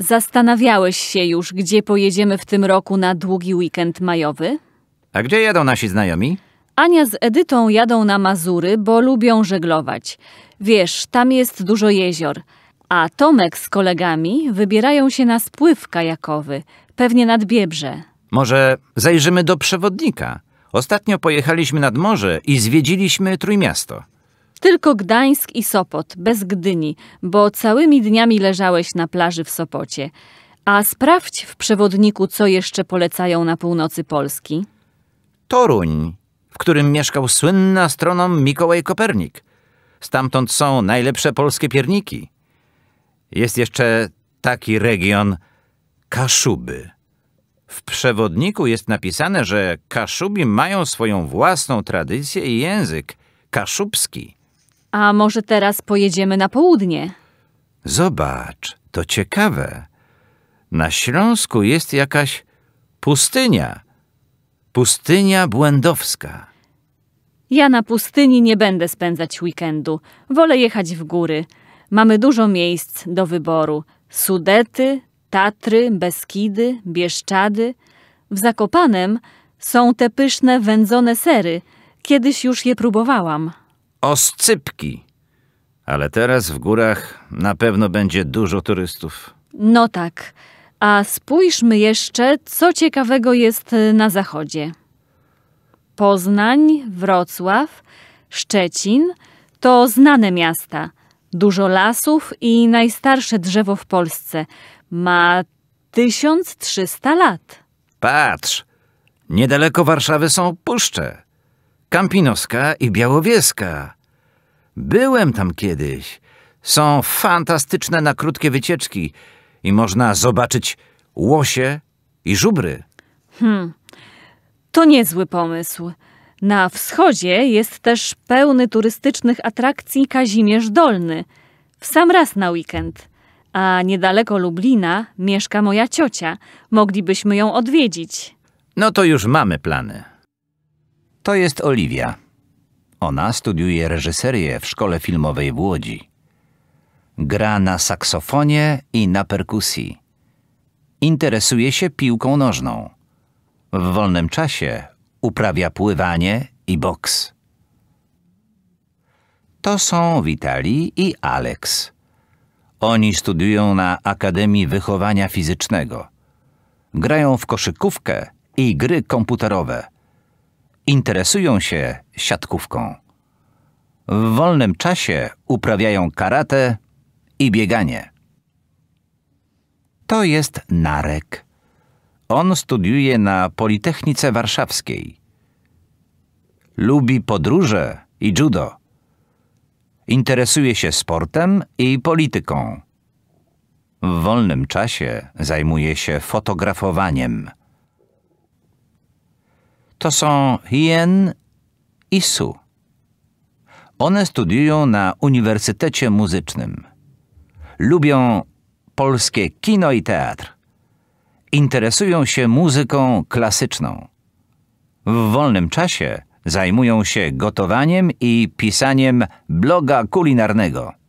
Zastanawiałeś się już, gdzie pojedziemy w tym roku na długi weekend majowy? A gdzie jadą nasi znajomi? Ania z Edytą jadą na Mazury, bo lubią żeglować. Wiesz, tam jest dużo jezior. A Tomek z kolegami wybierają się na spływ kajakowy, pewnie nad Biebrze. Może zajrzymy do przewodnika. Ostatnio pojechaliśmy nad morze i zwiedziliśmy Trójmiasto. Tylko Gdańsk i Sopot, bez Gdyni, bo całymi dniami leżałeś na plaży w Sopocie. A sprawdź w przewodniku, co jeszcze polecają na północy Polski. Toruń, w którym mieszkał słynny astronom Mikołaj Kopernik. Stamtąd są najlepsze polskie pierniki. Jest jeszcze taki region Kaszuby. W przewodniku jest napisane, że Kaszubi mają swoją własną tradycję i język kaszubski. A może teraz pojedziemy na południe? Zobacz, to ciekawe. Na Śląsku jest jakaś pustynia. Pustynia Błędowska. Ja na pustyni nie będę spędzać weekendu. Wolę jechać w góry. Mamy dużo miejsc do wyboru. Sudety, Tatry, Beskidy, Bieszczady. W Zakopanem są te pyszne wędzone sery. Kiedyś już je próbowałam. Oscypki. Ale teraz w górach na pewno będzie dużo turystów. No tak. A spójrzmy jeszcze, co ciekawego jest y, na zachodzie. Poznań, Wrocław, Szczecin to znane miasta. Dużo lasów i najstarsze drzewo w Polsce. Ma 1300 lat. Patrz, niedaleko Warszawy są puszcze. Kampinoska i Białowieska. Byłem tam kiedyś. Są fantastyczne na krótkie wycieczki i można zobaczyć łosie i żubry. Hmm, to niezły pomysł. Na wschodzie jest też pełny turystycznych atrakcji Kazimierz Dolny. W sam raz na weekend. A niedaleko Lublina mieszka moja ciocia. Moglibyśmy ją odwiedzić. No to już mamy plany. To jest Oliwia. Ona studiuje reżyserię w szkole filmowej w Łodzi. Gra na saksofonie i na perkusji. Interesuje się piłką nożną. W wolnym czasie uprawia pływanie i boks. To są Witali i Alex. Oni studiują na Akademii Wychowania Fizycznego. Grają w koszykówkę i gry komputerowe – interesują się siatkówką. W wolnym czasie uprawiają karate i bieganie. To jest Narek. On studiuje na Politechnice Warszawskiej. Lubi podróże i judo. Interesuje się sportem i polityką. W wolnym czasie zajmuje się fotografowaniem to są Jen i Su. One studiują na Uniwersytecie Muzycznym. Lubią polskie kino i teatr. Interesują się muzyką klasyczną. W wolnym czasie zajmują się gotowaniem i pisaniem bloga kulinarnego.